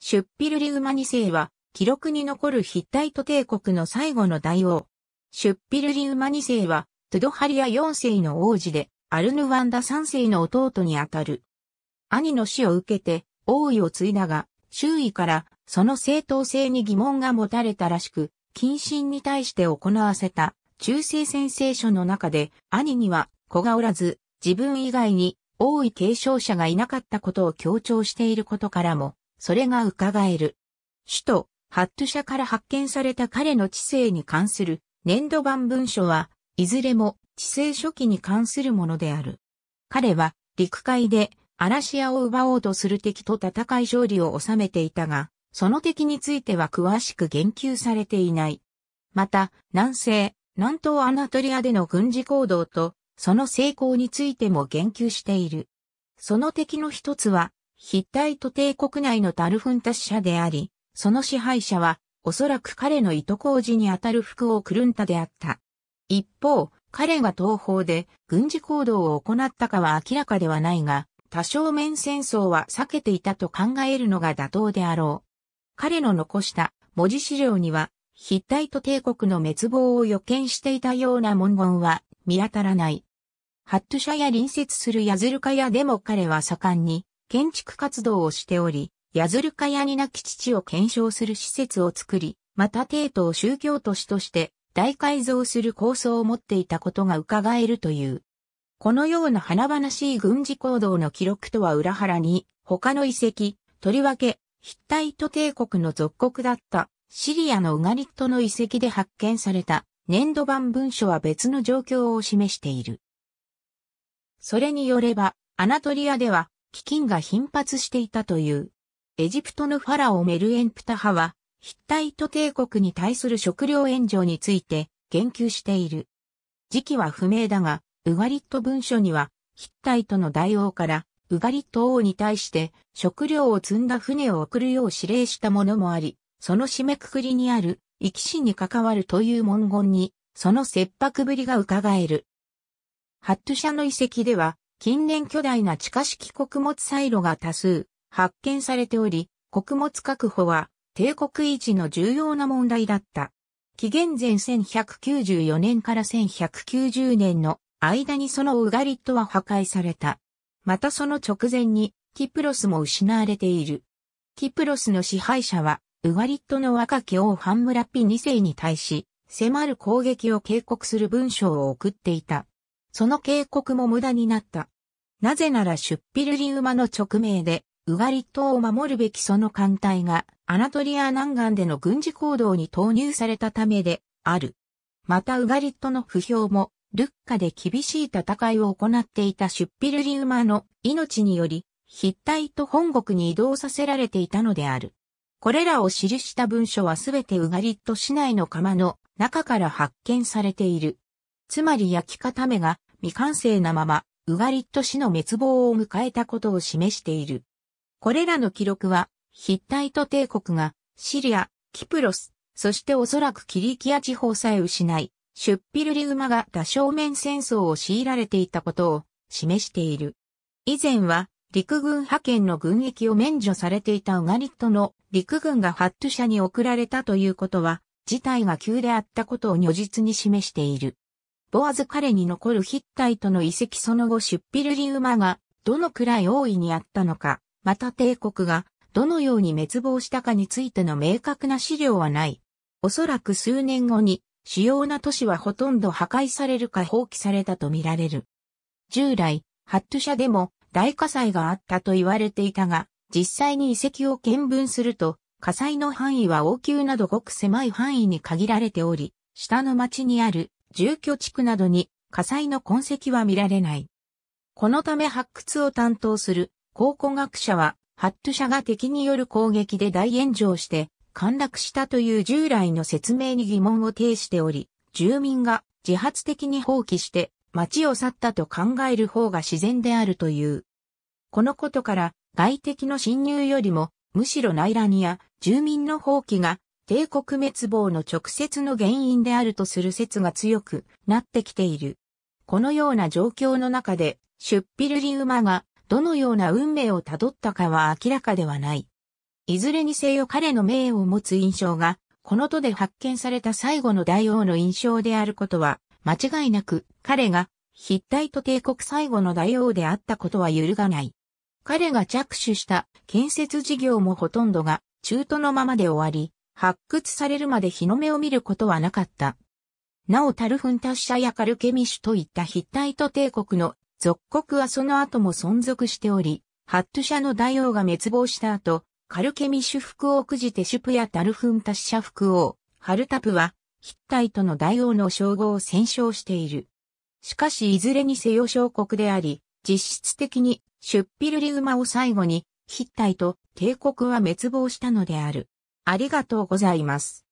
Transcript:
シュッピルリウマ2世は、記録に残るヒッタイト帝国の最後の大王。シュッピルリウマ2世は、トゥドハリア4世の王子で、アルヌワンダ3世の弟にあたる。兄の死を受けて、王位を継いだが、周囲からその正当性に疑問が持たれたらしく、謹慎に対して行わせた中世宣誓書の中で、兄には子がおらず、自分以外に王位継承者がいなかったことを強調していることからも、それが伺える。首都、ハット社から発見された彼の知性に関する年度版文書は、いずれも知性初期に関するものである。彼は陸海でアラシアを奪おうとする敵と戦い勝利を収めていたが、その敵については詳しく言及されていない。また、南西、南東アナトリアでの軍事行動と、その成功についても言及している。その敵の一つは、ヒッタイト帝国内のタルフンタ使者であり、その支配者は、おそらく彼の糸工事にあたる服をクルンタであった。一方、彼が東方で軍事行動を行ったかは明らかではないが、多少面戦争は避けていたと考えるのが妥当であろう。彼の残した文字資料には、ヒッタイト帝国の滅亡を予見していたような文言は見当たらない。ハット社や隣接するヤズルカヤでも彼は盛んに建築活動をしており、ヤズルカヤニナき父を検証する施設を作り、また帝都を宗教都市として大改造する構想を持っていたことが伺えるという。このような華々しい軍事行動の記録とは裏腹に、他の遺跡、とりわけ、ヒッタイト帝国の属国だったシリアのウガリットの遺跡で発見された粘土板文書は別の状況を示している。それによれば、アナトリアでは飢饉が頻発していたという。エジプトのファラオメルエンプタ派は、ヒッタイト帝国に対する食料援助について言及している。時期は不明だが、ウガリット文書には、ヒッタイトの大王から、ウガリット王に対して食料を積んだ船を送るよう指令したものもあり、その締めくくりにある、生き死に関わるという文言に、その切迫ぶりが伺える。ハット社の遺跡では、近年巨大な地下式穀物サイロが多数発見されており、穀物確保は帝国維持の重要な問題だった。紀元前1194年から1190年の間にそのウガリットは破壊された。またその直前にキプロスも失われている。キプロスの支配者はウガリットの若き王ハンムラピ2世に対し迫る攻撃を警告する文章を送っていた。その警告も無駄になった。なぜならシュッピルリウマの直命で、ウガリットを守るべきその艦隊が、アナトリア南岸での軍事行動に投入されたためで、ある。またウガリットの不評も、ルッカで厳しい戦いを行っていたシュッピルリウマの命により、筆体と本国に移動させられていたのである。これらを記した文書はすべてウガリット市内の釜の中から発見されている。つまり焼き固めが未完成なまま、ウガリット氏の滅亡を迎えたことを示している。これらの記録は、ヒッタイト帝国が、シリア、キプロス、そしておそらくキリキア地方さえ失い、シュッピルリウマが多正面戦争を強いられていたことを示している。以前は、陸軍派遣の軍役を免除されていたウガリットの陸軍がハット社に送られたということは、事態が急であったことを如実に示している。ボアズ彼に残るヒッタイトの遺跡その後シュッピルリウマがどのくらい大いにあったのか、また帝国がどのように滅亡したかについての明確な資料はない。おそらく数年後に主要な都市はほとんど破壊されるか放棄されたとみられる。従来、ハット社でも大火災があったと言われていたが、実際に遺跡を見分すると、火災の範囲は王宮などごく狭い範囲に限られており、下の町にある住居地区などに火災の痕跡は見られない。このため発掘を担当する考古学者は、ハット社が敵による攻撃で大炎上して陥落したという従来の説明に疑問を呈しており、住民が自発的に放棄して町を去ったと考える方が自然であるという。このことから外敵の侵入よりもむしろ内乱や住民の放棄が帝国滅亡の直接の原因であるとする説が強くなってきている。このような状況の中で、シュッピルリウマがどのような運命をたどったかは明らかではない。いずれにせよ彼の名を持つ印象が、この都で発見された最後の大王の印象であることは、間違いなく彼が筆体と帝国最後の大王であったことは揺るがない。彼が着手した建設事業もほとんどが中途のままで終わり、発掘されるまで日の目を見ることはなかった。なおタルフン達者やカルケミシュといったヒッタイト帝国の属国はその後も存続しており、ハット社の大王が滅亡した後、カルケミシュ福王くじてシュプやタルフン達者福王、ハルタプは、ヒッタイトの大王の称号を戦勝している。しかしいずれにせよ小国であり、実質的にシュッピルリウマを最後に、ヒッタイト帝国は滅亡したのである。ありがとうございます。